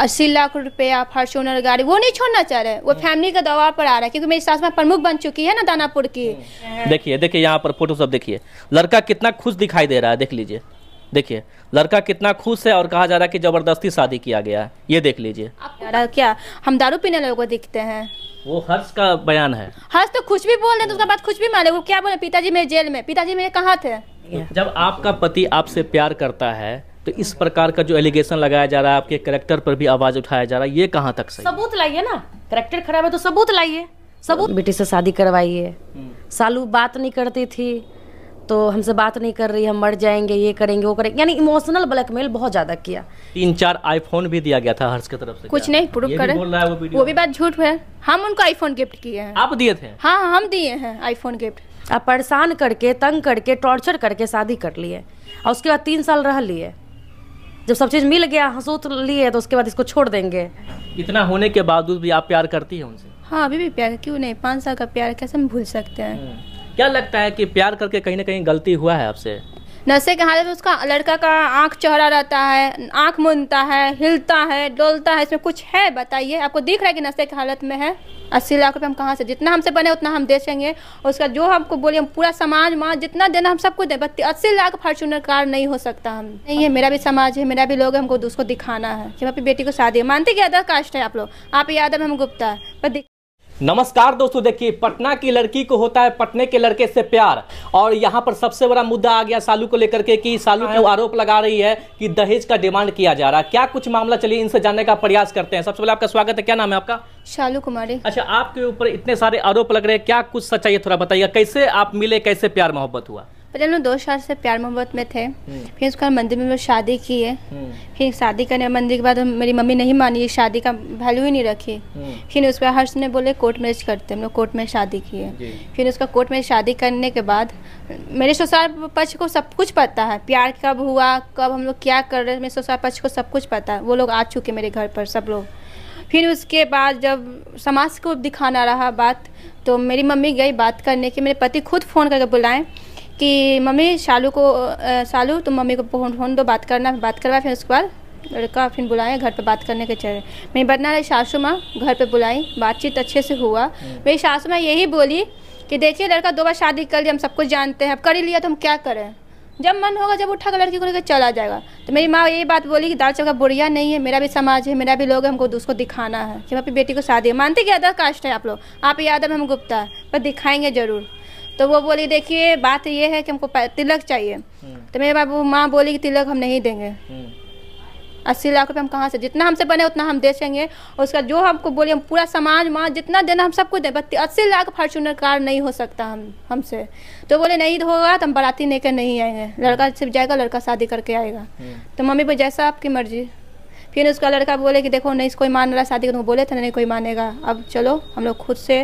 अस्सी लाख रुपए आप हर सोनर गाड़ी वो नहीं छोड़ना चाह रहे वो फैमिली का दबाव पर आ रहा है क्योंकि मेरी सास सासमा प्रमुख बन चुकी है ना दानापुर की देखिए देखिए यहाँ पर फोटो सब देखिए लड़का कितना खुश दिखाई दे रहा है देख लीजिए देखिए लड़का कितना खुश है और कहा जा रहा है कि जबरदस्ती शादी किया गया है ये देख लीजिए क्या हम दारू पीने लोगों दिखते हैं वो हर्ष का बयान है हर्ष तो कुछ भी बोल रहे तो उसका बात कुछ भी माने वो क्या बोले पिताजी मेरे जेल में पिताजी मेरे कहाँ थे जब आपका पति आपसे प्यार करता है तो इस प्रकार का जो एलिगेशन लगाया जा रहा है आपके करेक्टर पर भी आवाज उठाया जा रहा है ये कहाँ तक सही सबूत लाइए ना करेक्टर खराब है तो सबूत लाइए सबूत बेटी से शादी करवाइए हम्म। सालू बात नहीं करती थी तो हमसे बात नहीं कर रही हम मर जाएंगे ये करेंगे वो करेंगे यानी इमोशनल ब्लैकमेल बहुत ज्यादा किया तीन चार आईफोन भी दिया गया था हर्ष की तरफ से कुछ नहीं प्रूफ कर वो, वो भी बात झूठ है हम उनको आईफोन गिफ्ट किए हैं आप दिए थे हाँ हम दिए हैं आईफोन गिफ्ट आप परेशान करके तंग करके टॉर्चर करके शादी कर लिए और उसके बाद तीन साल रह लिए जब सब चीज़ मिल गया हंसूत लिए तो उसके बाद इसको छोड़ देंगे इतना होने के बावजूद भी आप प्यार करती है उनसे हाँ अभी भी प्यार क्यों नहीं पाँच साल का प्यार कैसे हम भूल सकते हैं हम्म। क्या लगता है कि प्यार करके कहीं ना कहीं गलती हुआ है आपसे नशे के हालत में उसका लड़का का आँख चौहरा रहता है आँख मुनता है हिलता है डोलता है इसमें कुछ है बताइए आपको दिख रहा है कि नशे की हालत में है अस्सी लाख रुपये हम कहाँ से जितना हमसे बने उतना हम दे देंगे उसका जो हमको बोले हम पूरा समाज माज जितना देना हम सबको दें बत्ती अस्सी लाख फॉर्चूनर कार नहीं हो सकता हम नहीं है मेरा भी समाज है मेरा भी लोग है हमको उसको दिखाना है कि अपनी बेटी को शादी मानते कि अदर कास्ट है आप लोग आप यादव हम गुप्ता है पर नमस्कार दोस्तों देखिए पटना की लड़की को होता है पटने के लड़के से प्यार और यहाँ पर सबसे बड़ा मुद्दा आ गया सालू को लेकर के कि सालू हाँ। को आरोप लगा रही है कि दहेज का डिमांड किया जा रहा है क्या कुछ मामला चलिए इनसे जानने का प्रयास करते हैं सबसे पहले आपका स्वागत है क्या नाम है आपका शालू कुमारी अच्छा आपके ऊपर इतने सारे आरोप लग रहे हैं क्या कुछ सच्चाई है थोड़ा बताइए कैसे आप मिले कैसे प्यार मोहब्बत हुआ पहले हम दो साल से प्यार मोहब्बत में थे फिर उसके बाद मंदिर में शादी की है फिर शादी करने मंदिर के बाद मेरी मम्मी नहीं मानी शादी का वैल्यू ही नहीं रखी फिर उसके बाद हर्ष ने बोले कोर्ट मैरिज करते हम लोग कोर्ट में शादी की है फिर उसका कोर्ट में शादी करने के बाद मेरे ससुराल पक्ष को सब कुछ पता है प्यार कब हुआ कब हम लोग क्या कर रहे हैं मेरे ससुराल पक्ष को सब कुछ पता है वो लोग आ चुके मेरे घर पर सब लोग फिर उसके बाद जब समाज को दिखाना रहा बात तो मेरी मम्मी गई बात करने की मेरे पति खुद फ़ोन करके बुलाएं कि मम्मी शालू को शालू तुम मम्मी को फ़ोन फोन दो बात करना बात करवा फिर उसके बाद लड़का फिर बुलाए घर पे बात करने के चले मेरी बदना रही सासू माँ घर पे बुलाई बातचीत अच्छे से हुआ हम्म। मेरी सासू माँ यही बोली कि देखिए लड़का दो बार शादी कर लिया हम सब कुछ जानते हैं अब कर ही लिया तो हम क्या करें जब मन होगा जब उठा कर लड़की को लेकर चला जाएगा तो मेरी माँ यही बात बोली कि दाल चौका बुढ़िया नहीं है मेरा भी समाज है मेरा भी लोग है हमको उसको दिखाना है कि अपनी बेटी को शादी मानते कि अदर कास्ट है आप लोग आप यादव हम गुप्ता है पर दिखाएंगे जरूर तो वो बोली देखिए बात ये है कि हमको तिलक चाहिए हम्म। तो मेरे बाबू माँ बोली कि तिलक हम नहीं देंगे हम्म। अस्सी लाख रुपये हम कहाँ से जितना हमसे बने उतना हम दे देंगे उसका जो हमको बोले हम पूरा समाज माँ जितना देना हम सबको दें बट अस्सी लाख फॉर्चुनर कार नहीं हो सकता हम हमसे तो बोले नहीं तो होगा तो हम बाराती लेकर नहीं आएंगे लड़का सिर्फ जाएगा लड़का शादी करके आएगा हम्म। तो मम्मी पर जैसा आपकी मर्जी फिर उसका लड़का बोले कि देखो नहीं कोई मान रहा शादी को बोले थे नहीं कोई मानेगा अब चलो हम लोग खुद से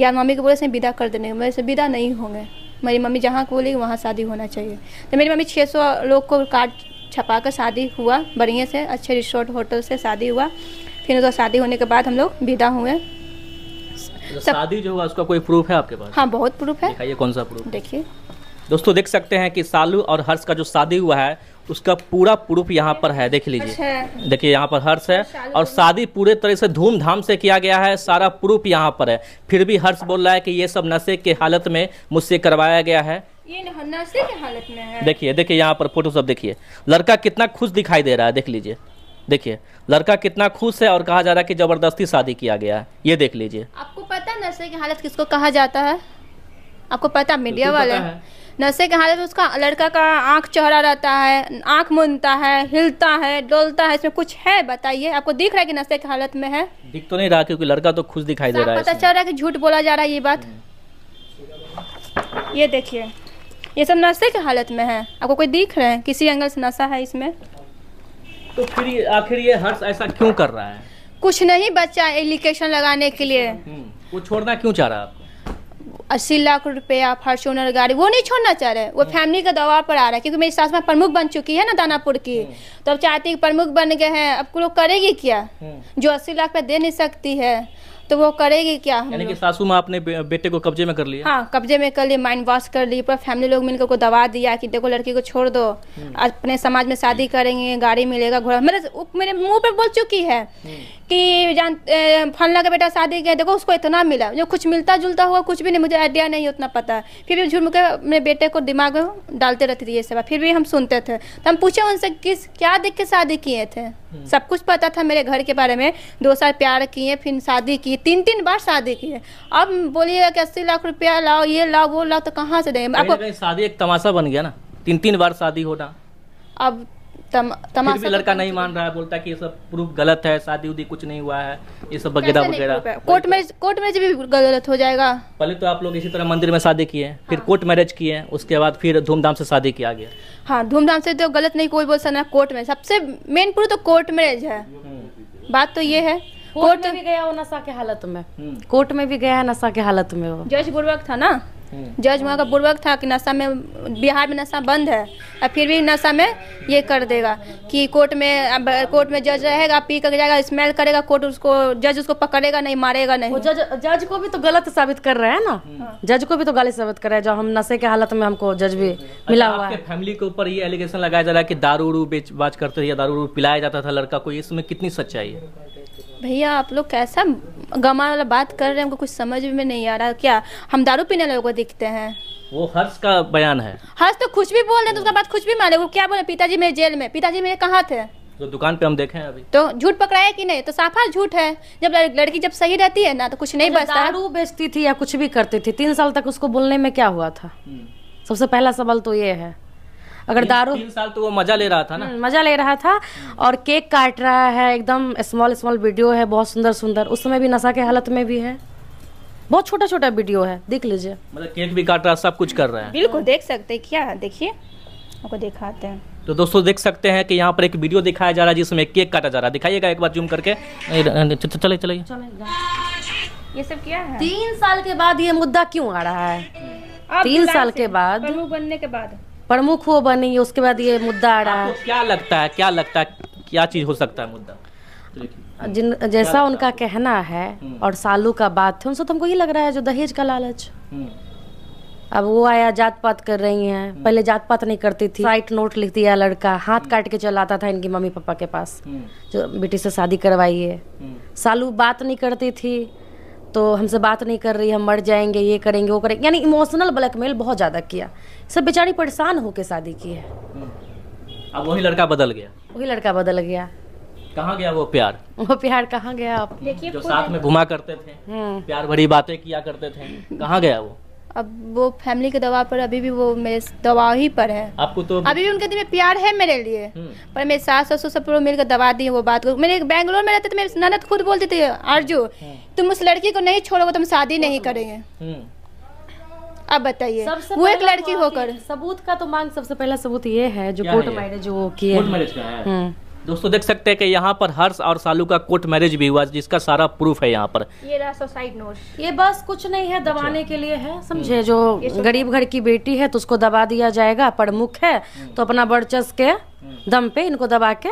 या मम्मी को बोले से विदा कर देने मेरे से विदा नहीं होंगे मेरी मम्मी जहाँ को बोली वहाँ शादी होना चाहिए तो मेरी मम्मी छः लोग को कार्ड छपा कर शादी हुआ बढ़िया से अच्छे रिसोर्ट होटल से शादी हुआ फिर उसका शादी होने के बाद हम लोग विदा हुए तो शादी जो हुआ उसका कोई प्रूफ है आपके पास हाँ बहुत प्रूफ है ये कौन सा प्रूफ देखिए दोस्तों देख सकते हैं कि सालू और हर्ष का जो शादी हुआ है उसका पूरा प्रूफ यहाँ पर है देख लीजिए अच्छा। देखिए यहाँ पर हर्ष है अच्छा, और शादी पूरे तरह से धूमधाम से किया गया है सारा प्रूफ यहाँ पर है फिर भी हर्ष बोल रहा है कि ये सब नशे के हालत में मुझसे करवाया गया है ये नशे के हालत में है देखिए देखिए यहाँ पर फोटो सब देखिए लड़का कितना खुश दिखाई दे रहा है देख लीजिए देखिए लड़का कितना खुश है और कहा जा रहा है कि जबरदस्ती शादी किया गया है ये देख लीजिए आपको पता नशे की हालत किसको कहा जाता है आपको पता मीडिया वाले नशे के हालत में उसका लड़का का आंख चौड़ा रहता है आंख मुनता है हिलता है डोलता है इसमें कुछ है बताइए आपको दिख रहा है कि नशे के हालत में है दिख तो नहीं रहा क्योंकि लड़का तो खुश दिखाई दे रहा है पता चल रहा है कि झूठ बोला जा रहा है ये बात ये देखिए ये सब नशे के हालत में है आपको कोई दिख रहा है किसी एंगल से नशा है इसमें तो फिर आखिर ये हर्ष ऐसा क्यों कर रहा है कुछ नहीं बच्चा एलिकेशन लगाने के लिए हम्म, वो छोड़ना क्यों चाह रहा है अस्सी लाख रुपए आप हर गाड़ी वो नहीं छोड़ना चाह रहे वो हाँ। फैमिली का दबाव पर आ रहा है क्योंकि मेरी सास माँ प्रमुख बन चुकी है ना दानापुर की हाँ। तो अब चाहती है प्रमुख बन गए हैं अब लोग करेगी क्या हाँ। जो अस्सी लाख रुपये दे नहीं सकती है तो वो करेगी क्या यानी कि सासू माँ अपने बेटे को कब्जे में कर लिया हाँ कब्जे में कर लिया माइंड वॉश कर लिया पूरा फैमिली लोग मिलकर को दबा दिया कि देखो लड़की को छोड़ दो हम्म। अपने समाज में शादी हम्म। करेंगे गाड़ी मिलेगा घोड़ा मेरे मतलब मेरे मुंह पर बोल चुकी है हम्म। कि जान फल का बेटा शादी किया देखो उसको इतना मिला जो कुछ मिलता जुलता हुआ कुछ भी नहीं मुझे आइडिया नहीं उतना पता फिर भी झूठ मुझे मेरे बेटे को दिमाग में डालते रहते थे ये सब फिर भी हम सुनते थे तो हम पूछे उनसे किस क्या देख के शादी किए थे सब कुछ पता था मेरे घर के बारे में दो साल प्यार किए फिर शादी की तीन तीन बार शादी की है अब बोलिएगा कि अस्सी लाख रुपया लाओ ये लाओ वो लाओ तो कहाँ से देंगे आपको शादी एक तमाशा बन गया ना तीन तीन बार शादी होना अब तम, तमाशा फिर भी तो लड़का नहीं मान रहा है बोलता कि ये सब प्रूफ गलत है शादी उदी कुछ नहीं हुआ है ये सब वगैरह वगैरह कोर्ट तो। मैरिज कोर्ट मैरिज भी गलत हो जाएगा पहले तो आप लोग इसी तरह मंदिर में शादी किए हाँ। फिर कोर्ट मैरिज किए उसके बाद फिर धूमधाम से शादी किया गया हाँ धूमधाम से तो गलत नहीं कोई बोल सकता कोर्ट में सबसे मेन प्रूफ तो कोर्ट मैरिज है हम्म। बात तो ये है कोर्ट में भी गया वो नशा के हालत में हम्म। कोर्ट में भी गया है नशा के हालत में वो जज बुर्वक था ना हम्म। जज वहाँ का बुर्वक था कि नशा में बिहार में नशा बंद है और फिर भी नशा में ये कर देगा कि कोर्ट में अब कोर्ट में जज रहेगा पी कर जाएगा स्मेल करेगा कोर्ट उसको जज उसको पकड़ेगा नहीं मारेगा नहीं जज जज को भी तो गलत साबित कर रहे हैं ना हम्म। जज को भी तो गलत साबित कर रहे हैं जो हम नशे के हालत में हमको जज भी अच्छा, मिला हुआ है फैमिली के ऊपर ये एलिगेशन लगाया जा रहा है की दारू बेच बाज करते दारू पिलाया जाता था लड़का को इसमें कितनी सच्चाई है भैया आप लोग कैसा गमा वाला बात कर रहे हैं हमको कुछ समझ में नहीं आ रहा क्या हम दारू पीने लोगों को दिखते हैं वो हर्ष का बयान है हर्ष तो कुछ भी बोल रहे तो उसका बात कुछ भी माने वो क्या बोले पिताजी मेरे जेल में पिताजी मेरे कहाँ थे तो दुकान पे हम देखे हैं अभी तो झूठ पकड़ाया कि नहीं तो साफा झूठ है जब लड़की जब सही रहती है ना तो कुछ नहीं बचता दारू बेचती थी या कुछ भी करती थी तीन साल तक उसको बोलने में क्या हुआ था हम्म। सबसे पहला सवाल तो ये है अगर दारू तीन साल तो वो मजा ले रहा था ना हम्म, मजा ले रहा था और केक काट रहा है एकदम स्मॉल स्मॉल वीडियो है बहुत सुंदर सुंदर उस समय भी नशा के हालत में भी है बहुत छोटा छोटा वीडियो है देख लीजिए मतलब केक भी काट रहा है सब कुछ कर रहा है बिल्कुल देख सकते हैं क्या देखिए आपको दिखाते हैं तो दोस्तों देख सकते हैं कि यहाँ पर एक वीडियो दिखाया जा रहा है जिसमें केक काटा जा रहा है दिखाइएगा एक बार जूम करके चले चले ये सब क्या है तीन साल के बाद ये मुद्दा क्यों आ रहा है तीन साल के बाद बनने के बाद प्रमुख वो बनी उसके बाद ये मुद्दा आ रहा है क्या लगता है क्या लगता है क्या चीज़ हो सकता है मुद्दा जिन जैसा उनका कहना है हम्म। और सालू का बात है उनसे तो हमको ये लग रहा है जो दहेज का लालच अब वो आया जात पात कर रही हैं हम्म। पहले जात पात नहीं करती थी हम्म। राइट नोट लिख दिया लड़का हाथ काट के चलाता था इनकी मम्मी पापा के पास जो बेटी से शादी करवाई है सालू बात नहीं करती थी तो हमसे बात नहीं कर रही हम मर जाएंगे ये करेंगे वो करेंगे यानी इमोशनल ब्लैकमेल बहुत ज़्यादा किया सब बेचारी परेशान होकर शादी की है हम्म। अब वही लड़का बदल गया वही लड़का बदल गया कहाँ गया वो प्यार वो प्यार कहाँ गया आप जो साथ में घुमा करते थे हम्म। प्यार भरी बातें किया करते थे कहाँ गया वो अब वो फैमिली के दबाव पर अभी भी वो मेरे दबाव ही पर है आपको तो अभी भी उनके दिल में प्यार है मेरे लिए हम्म। पर मेरे सास ससुर सब लोग मिलकर दबा दिए वो बात को मेरे बैंगलोर में रहते थे मेरी ननद खुद बोलती थी अर्जू हम्म। तुम उस लड़की को नहीं छोड़ोगे तुम शादी नहीं हम्म। करेंगे अब बताइए वो एक लड़की होकर सबूत का तो मांग सबसे पहला सबूत ये है जो कोर्ट मैरिज वो किए दोस्तों देख सकते हैं कि यहाँ पर हर्ष और सालू का कोर्ट मैरिज भी हुआ जिसका सारा प्रूफ है यहाँ पर ये रहा सुसाइड नोट ये बस कुछ नहीं है अच्छा। दबाने के लिए है समझे हम्म। जो तो- गरीब घर की बेटी है तो उसको दबा दिया जाएगा प्रमुख है हम्म। तो अपना वर्चस्व के हम्म। दम पे इनको दबा के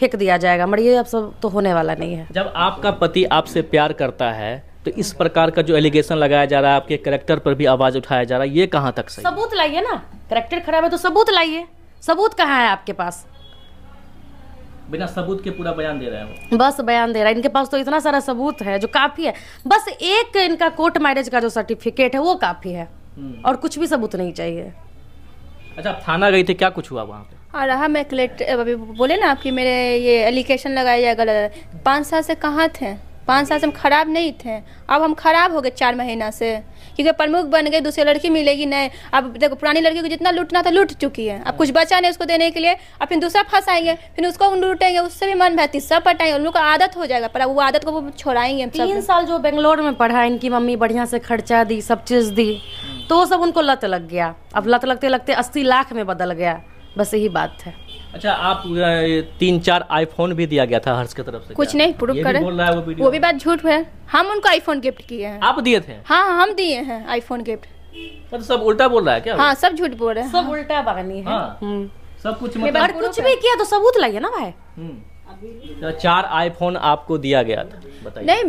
फेंक दिया जाएगा मगर ये अब सब तो होने वाला नहीं है जब आपका पति आपसे प्यार करता है तो इस प्रकार का जो एलिगेशन लगाया जा रहा है आपके करेक्टर पर भी आवाज उठाया जा रहा है ये कहाँ तक सही सबूत लाइए ना करेक्टर खराब है तो सबूत लाइए सबूत कहाँ है आपके पास बिना सबूत के पूरा बयान दे रहे हैं बस बयान दे रहा है इनके पास तो इतना सारा सबूत है जो काफी है बस एक इनका कोर्ट मैरिज का जो सर्टिफिकेट है वो काफी है हम्म। और कुछ भी सबूत नहीं चाहिए अच्छा आप थाना गई थी क्या कुछ हुआ वहाँ आ हाँ, रहा मैं कलेक्टर बोले ना आपकी मेरे ये एलिकेशन लगाया गलत पाँच साल से कहाँ थे पाँच साल से हम ख़राब नहीं थे अब हम ख़राब हो गए चार महीना से क्योंकि प्रमुख बन गए दूसरी लड़की मिलेगी नहीं अब देखो पुरानी लड़की को जितना लूटना था लूट चुकी है अब कुछ बचा नहीं उसको देने के लिए अब फिर दूसरा फंसाएंगे फिर उसको हम लूटेंगे उससे भी मन बहती सब पटाएंगे उन लोग का आदत हो जाएगा पर वो आदत को वो छोड़ाएंगे तीन साल जो बेंगलोर में पढ़ा इनकी मम्मी बढ़िया से खर्चा दी सब चीज़ दी तो वो सब उनको लत लग गया अब लत लगते लगते अस्सी लाख में बदल गया बस यही बात है अच्छा आप तीन चार आईफोन भी दिया गया था हर्ष की तरफ से कुछ नहीं प्रूफ करें बोल रहा है वो, वो भी बात झूठ है हम उनको आईफोन गिफ्ट किए हैं आप दिए थे हाँ हम दिए हैं आईफोन गिफ्ट तो सब उल्टा बोल रहा है क्या हाँ सब झूठ बोल रहे हैं सब उल्टा बगानी है हाँ। हम्म। सब कुछ मतलब कुछ भी किया तो सबूत लाइए ना भाई हम्म। तो चार आईफोन आपको दिया गया था नहीं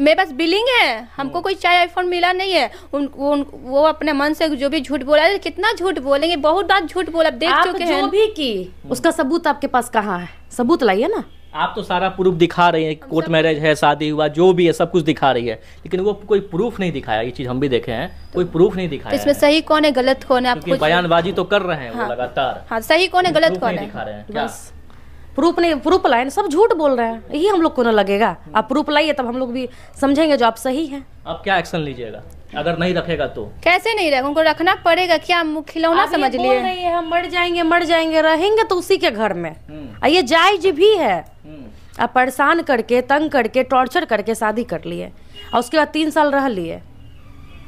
मेरे पास बिलिंग है हमको हाँ। कोई चाय आईफोन मिला नहीं है उन, उन वो अपने मन से जो भी झूठ बोला कितना झूठ बोलेंगे बहुत बार झूठ बोला देख चुके हैं भी की हाँ। उसका सबूत आपके पास कहाँ है सबूत लाइए ना आप तो सारा प्रूफ दिखा रही हैं कोर्ट मैरिज है शादी हुआ जो भी है सब कुछ दिखा रही है लेकिन वो कोई प्रूफ नहीं दिखाया ये चीज हम भी देखे हैं तो कोई प्रूफ नहीं दिखाया तो इसमें सही कौन है गलत कौन है आप बयानबाजी तो कर रहे हैं हाँ, वो लगातार हाँ सही कौन है गलत कौन है दिखा रहे हैं प्रूफ नहीं प्रूफ लाए सब झूठ बोल रहे हैं यही हम लोग को ना लगेगा आप प्रूफ लाइए तब हम लोग भी समझेंगे जो आप सही हैं आप क्या एक्शन लीजिएगा अगर नहीं रखेगा तो कैसे नहीं रहेगा उनको रखना पड़ेगा क्या खिलौना समझ लिए हम मर जाएंगे मर जाएंगे रहेंगे तो उसी के घर में ये हम्म। जायज भी है हम्म। आप परेशान करके तंग करके टॉर्चर करके शादी कर लिए और उसके बाद तीन साल रह लिए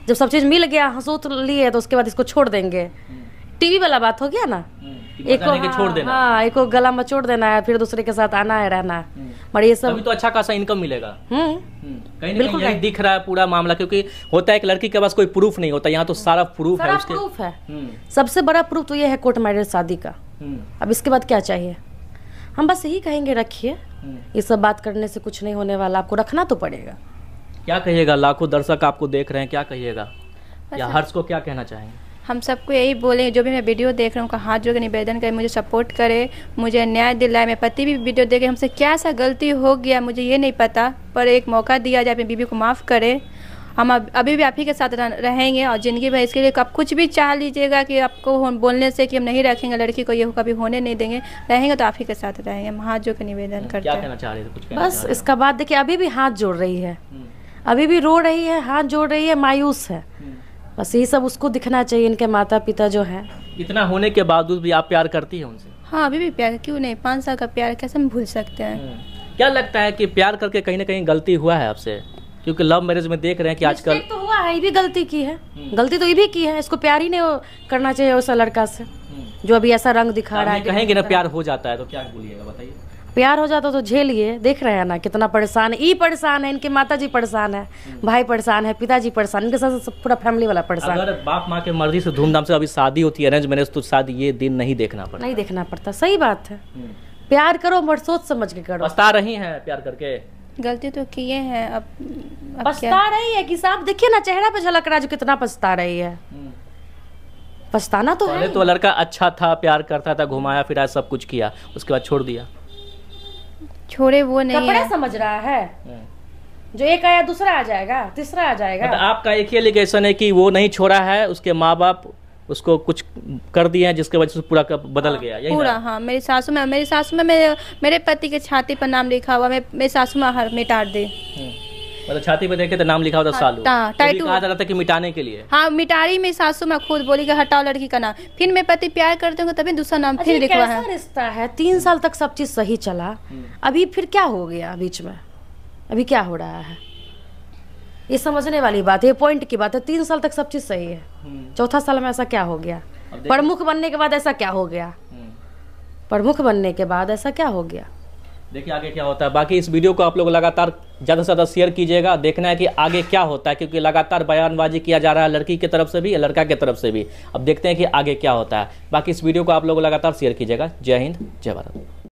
जब सब चीज़ मिल गया हंसोत लिए तो उसके बाद इसको छोड़ देंगे हम्म। टीवी वाला बात हो गया ना एक हाँ, छोड़ देना हाँ, एक गला में छोड़ देना है फिर दूसरे के साथ आना है रहना है हम्म। ये सब अभी तो अच्छा खासा इनकम मिलेगा हम्म। हम्म। कहीं बिल्कुल कहीं दिख रहा है पूरा मामला क्योंकि होता है एक लड़की के पास कोई प्रूफ नहीं होता यहाँ तो सारा प्रूफ है उसके प्रूफ है सबसे बड़ा प्रूफ तो ये है कोर्ट मैरिज शादी का अब इसके बाद क्या चाहिए हम बस यही कहेंगे रखिए ये सब बात करने से कुछ नहीं होने वाला आपको रखना तो पड़ेगा क्या कहिएगा लाखों दर्शक आपको देख रहे हैं क्या कहिएगा या हर्ष को क्या कहना चाहेंगे हम सबको यही बोलेंगे जो भी मैं वीडियो देख रहा हूँ उनका हाथ जोड़ निवेदन करें मुझे सपोर्ट करे मुझे न्याय दिलाए मेरे पति भी वीडियो देखे हमसे क्या सा गलती हो गया मुझे ये नहीं पता पर एक मौका दिया जाए अपनी बीबी को माफ़ करे हम अभी भी आप ही के साथ रहेंगे और ज़िंदगी भर इसके लिए आप कुछ भी चाह लीजिएगा कि आपको बोलने से कि हम नहीं रखेंगे लड़की को ये कभी होने नहीं देंगे रहेंगे तो आप ही के साथ रहेंगे हम हाथ जोड़ के निवेदन करते हैं बस इसका बात देखिए अभी भी हाथ जोड़ रही है हम्म। अभी भी रो रही है हाथ जोड़ रही है मायूस है हम्म। बस ये सब उसको दिखना चाहिए इनके माता पिता जो हैं इतना होने के बावजूद भी आप प्यार करती हैं उनसे हाँ अभी भी प्यार क्यों नहीं पाँच साल का प्यार कैसे हम भूल सकते हैं हम्म। क्या लगता है कि प्यार करके कहीं ना कहीं गलती हुआ है आपसे क्योंकि लव मैरिज में देख रहे हैं कि आजकल तो हुआ है ये भी गलती की है हम्म। गलती तो ये भी की है इसको प्यार ही नहीं करना चाहिए उस लड़का से हम्म। जो अभी ऐसा रंग दिखा रहा है कहेंगे ना प्यार हो जाता है तो क्या बोलिएगा प्यार हो जाता तो झेलिए देख रहे हैं ना कितना परेशान है ई परेशान है इनके माता जी परेशान है भाई परेशान है पिताजी परेशान इनके साथ पूरा फैमिली वाला परेशान अगर बाप माँ के मर्जी से धूमधाम से अभी शादी होती है अरेंज मैरिज तो, तो शादी ये दिन नहीं देखना पड़ता नहीं देखना पड़ता सही बात है प्यार करो मर सोच समझ के करो बता रही है प्यार करके गलती तो किए हैं अब, अब पछता रही है कि साहब देखिए ना चेहरा पे झलक रहा जो कितना पछता रही है पछताना हम्म। तो है तो लड़का अच्छा था प्यार करता था घुमाया फिराया सब कुछ किया उसके बाद छोड़ दिया छोड़े वो नहीं कपड़ा समझ रहा है हाँ। जो एक आया दूसरा आ जाएगा तीसरा आ जाएगा मतलब आपका एक ही एलिगेशन है कि वो नहीं छोड़ा है उसके माँ बाप उसको कुछ कर दिए हैं जिसके वजह से पूरा बदल हाँ। गया यही पूरा हाँ मेरी सासू में मेरी सासू में मेरे मेरे पति के छाती पर नाम लिखा हुआ मैं मेरी सासू में हर मिटार दे हाँ। मतलब छाती पे देखे तो नाम लिखा होता सालू टाइटू हाँ, कहा जाता था कि मिटाने के लिए हाँ मिटारी में सासू मैं खुद बोली कि हटाओ लड़की का नाम फिर मैं पति प्यार करते हूँ तभी दूसरा नाम अच्छा, फिर लिखवा है रिश्ता है तीन साल तक सब चीज सही चला हम्म। अभी फिर क्या हो गया बीच में अभी क्या हो रहा है ये समझने वाली बात है पॉइंट की बात है तीन साल तक सब चीज सही है हम्म। चौथा साल में ऐसा क्या हो गया प्रमुख बनने के बाद ऐसा क्या हो गया हम्म। प्रमुख बनने के बाद ऐसा क्या हो गया देखिए आगे क्या होता है बाकी इस वीडियो को आप लोग लगातार ज़्यादा से ज़्यादा शेयर कीजिएगा देखना है कि आगे क्या होता है क्योंकि लगातार बयानबाजी किया जा रहा है लड़की की तरफ से भी या लड़का की तरफ से भी अब देखते हैं कि आगे क्या होता है बाकी इस वीडियो को आप लोग लगातार शेयर कीजिएगा जय हिंद जय भारत